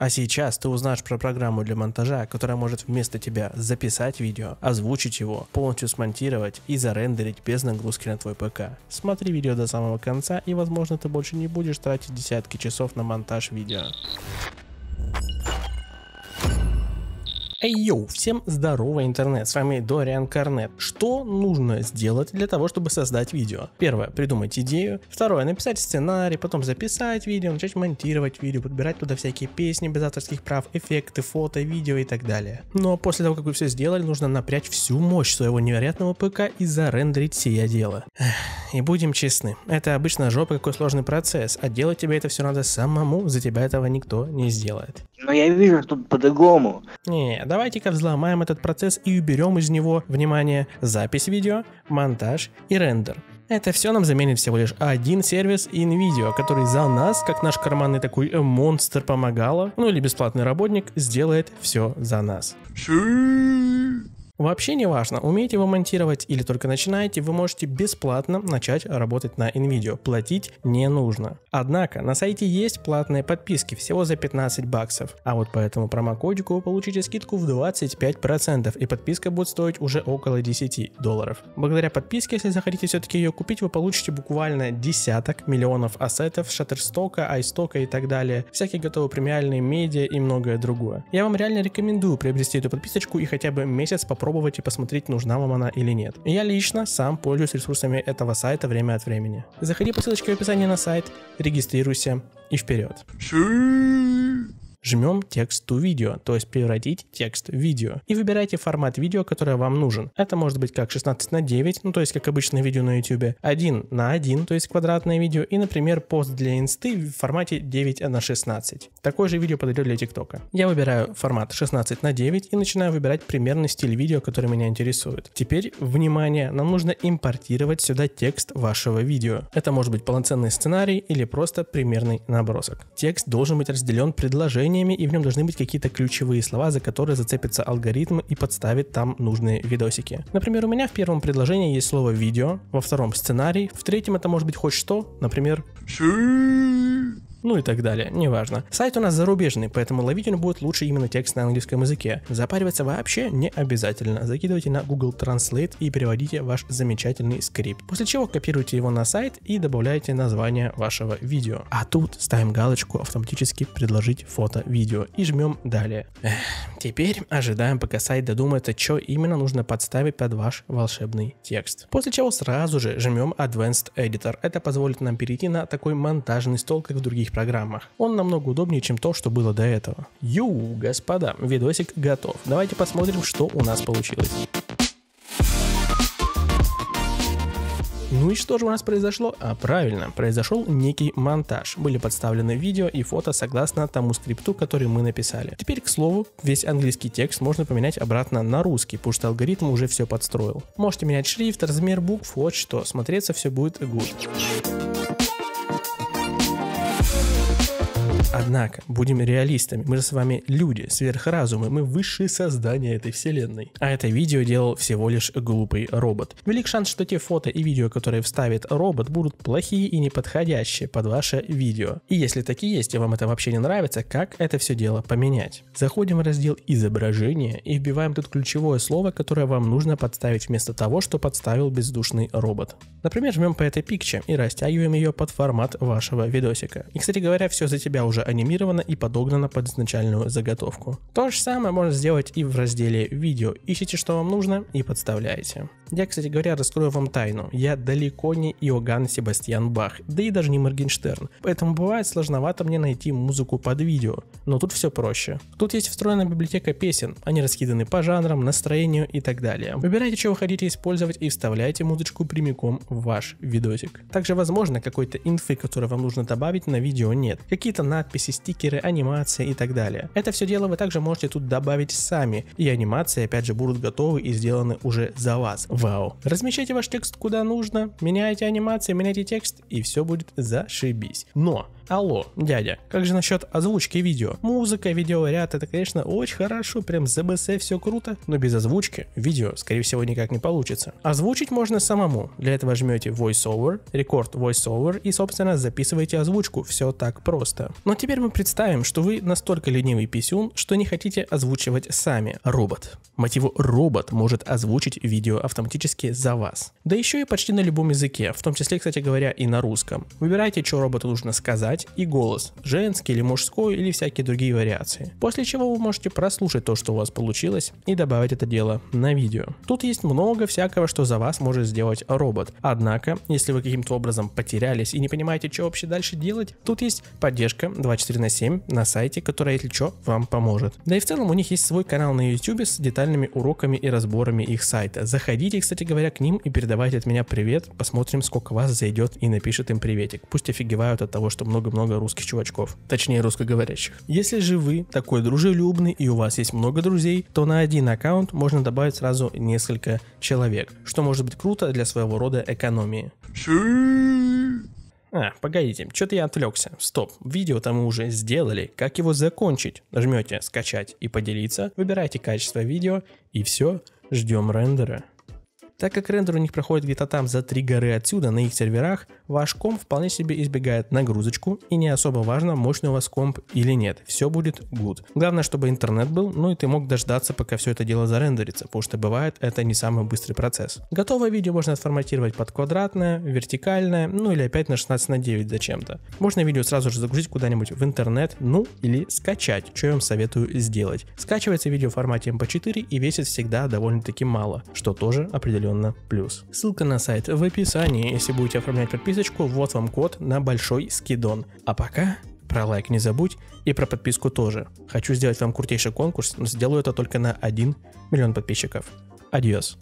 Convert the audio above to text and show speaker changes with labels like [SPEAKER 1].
[SPEAKER 1] А сейчас ты узнаешь про программу для монтажа, которая может вместо тебя записать видео, озвучить его, полностью смонтировать и зарендерить без нагрузки на твой ПК. Смотри видео до самого конца и возможно ты больше не будешь тратить десятки часов на монтаж видео. Эй, йоу, всем здорово интернет, с вами Дориан Карнет. Что нужно сделать для того, чтобы создать видео? Первое, придумать идею. Второе, написать сценарий, потом записать видео, начать монтировать видео, подбирать туда всякие песни без авторских прав, эффекты, фото, видео и так далее. Но ну, а после того, как вы все сделали, нужно напрячь всю мощь своего невероятного ПК и зарендерить сие дело. И будем честны, это обычно жопа какой сложный процесс, а делать тебе это все надо самому, за тебя этого никто не сделает. Но я вижу тут по-другому. Не, давайте-ка взломаем этот процесс и уберем из него, внимание, запись видео, монтаж и рендер. Это все нам заменит всего лишь один сервис InVideo, который за нас, как наш карманный такой э, монстр помогало, ну или бесплатный работник, сделает все за нас. Ши Вообще не важно, умеете вы монтировать или только начинаете, вы можете бесплатно начать работать на NVIDIA, платить не нужно. Однако на сайте есть платные подписки, всего за 15 баксов, а вот по этому промокодику вы получите скидку в 25% и подписка будет стоить уже около 10 долларов. Благодаря подписке, если захотите все-таки ее купить, вы получите буквально десяток миллионов ассетов, Shutterstock, iStock и так далее, всякие готовые премиальные медиа и многое другое. Я вам реально рекомендую приобрести эту подписочку и хотя бы месяц попробовать попробовать и посмотреть, нужна вам она или нет. Я лично сам пользуюсь ресурсами этого сайта время от времени. Заходи по ссылочке в описании на сайт, регистрируйся и вперед. Жмем текст to видео, то есть превратить текст в видео. И выбирайте формат видео, который вам нужен. Это может быть как 16 на 9, ну то есть как обычное видео на YouTube, 1 на 1, то есть квадратное видео, и, например, пост для инсты в формате 9 на 16. Такое же видео подойдет для ТикТока. Я выбираю формат 16 на 9 и начинаю выбирать примерный стиль видео, который меня интересует. Теперь, внимание, нам нужно импортировать сюда текст вашего видео. Это может быть полноценный сценарий или просто примерный набросок. Текст должен быть разделен предложением предложениями, и в нем должны быть какие-то ключевые слова, за которые зацепится алгоритм и подставит там нужные видосики. Например, у меня в первом предложении есть слово «видео», во втором «сценарий», в третьем это может быть хоть что, например ну и так далее, неважно. Сайт у нас зарубежный, поэтому ловить он будет лучше именно текст на английском языке. Запариваться вообще не обязательно. Закидывайте на Google Translate и переводите ваш замечательный скрипт. После чего копируйте его на сайт и добавляете название вашего видео. А тут ставим галочку «Автоматически предложить фото-видео» и жмем «Далее». Эх, Теперь ожидаем, пока сайт додумается, что именно нужно подставить под ваш волшебный текст. После чего сразу же жмем Advanced Editor. Это позволит нам перейти на такой монтажный стол, как в других программах. Он намного удобнее, чем то, что было до этого. Ю, господа, видосик готов. Давайте посмотрим, что у нас получилось. Ну и что же у нас произошло? А правильно, произошел некий монтаж. Были подставлены видео и фото согласно тому скрипту, который мы написали. Теперь, к слову, весь английский текст можно поменять обратно на русский, потому что алгоритм уже все подстроил. Можете менять шрифт, размер букв, вот что. Смотреться все будет good. Однако, будем реалистами, мы же с вами люди, сверхразумы, мы высшие создания этой вселенной. А это видео делал всего лишь глупый робот. Велик шанс, что те фото и видео, которые вставит робот, будут плохие и неподходящие под ваше видео. И если такие есть, и вам это вообще не нравится, как это все дело поменять? Заходим в раздел Изображения и вбиваем тут ключевое слово, которое вам нужно подставить вместо того, что подставил бездушный робот. Например, жмем по этой пикче и растягиваем ее под формат вашего видосика. И, кстати говоря, все за тебя уже уже анимировано и подогнано под изначальную заготовку. То же самое можно сделать и в разделе «Видео». Ищите, что вам нужно и подставляете. Я, кстати говоря, раскрою вам тайну. Я далеко не Иоганн Себастьян Бах, да и даже не Моргенштерн. Поэтому бывает сложновато мне найти музыку под видео. Но тут все проще. Тут есть встроенная библиотека песен. Они раскиданы по жанрам, настроению и так далее. Выбирайте, что вы хотите использовать и вставляйте музычку прямиком в ваш видосик. Также возможно какой-то инфы, который вам нужно добавить на видео нет. Какие-то надписи надписи, стикеры, анимация и так далее. Это все дело вы также можете тут добавить сами, и анимации опять же будут готовы и сделаны уже за вас. Вау. Размещайте ваш текст куда нужно, меняйте анимации, меняйте текст, и все будет зашибись. Но Алло, дядя, как же насчет озвучки видео? Музыка, видеоряд, это, конечно, очень хорошо, прям ЗБС все круто, но без озвучки видео, скорее всего, никак не получится. Озвучить можно самому. Для этого жмете VoiceOver, рекорд VoiceOver и, собственно, записываете озвучку. Все так просто. Но теперь мы представим, что вы настолько ленивый писюн, что не хотите озвучивать сами. Робот. Мотиву робот может озвучить видео автоматически за вас. Да еще и почти на любом языке, в том числе, кстати говоря, и на русском. Выбирайте, что роботу нужно сказать, выбрать и голос, женский или мужской или всякие другие вариации. После чего вы можете прослушать то, что у вас получилось и добавить это дело на видео. Тут есть много всякого, что за вас может сделать робот. Однако, если вы каким-то образом потерялись и не понимаете, что вообще дальше делать, тут есть поддержка 24 на 7 на сайте, которая, если что, вам поможет. Да и в целом у них есть свой канал на YouTube с детальными уроками и разборами их сайта. Заходите, кстати говоря, к ним и передавайте от меня привет, посмотрим, сколько вас зайдет и напишет им приветик. Пусть офигевают от того, что много много-много русских чувачков, точнее русскоговорящих. Если же вы такой дружелюбный и у вас есть много друзей, то на один аккаунт можно добавить сразу несколько человек, что может быть круто для своего рода экономии. А, погодите, что-то я отвлекся. Стоп, видео там мы уже сделали. Как его закончить? Нажмете «Скачать» и «Поделиться», выбирайте качество видео и все, ждем рендера. Так как рендер у них проходит где-то там за три горы отсюда на их серверах, ваш комп вполне себе избегает нагрузочку и не особо важно, мощный у вас комп или нет, все будет good. Главное, чтобы интернет был, ну и ты мог дождаться, пока все это дело зарендерится, потому что бывает это не самый быстрый процесс. Готовое видео можно отформатировать под квадратное, вертикальное, ну или опять на 16 на 9 зачем-то. Можно видео сразу же загрузить куда-нибудь в интернет, ну или скачать, что я вам советую сделать. Скачивается видео в формате MP4 эм и весит всегда довольно-таки мало, что тоже определенно определенно плюс. Ссылка на сайт в описании, если будете оформлять подписочку, вот вам код на большой скидон. А пока про лайк не забудь и про подписку тоже. Хочу сделать вам крутейший конкурс, но сделаю это только на 1 миллион подписчиков. Адьос.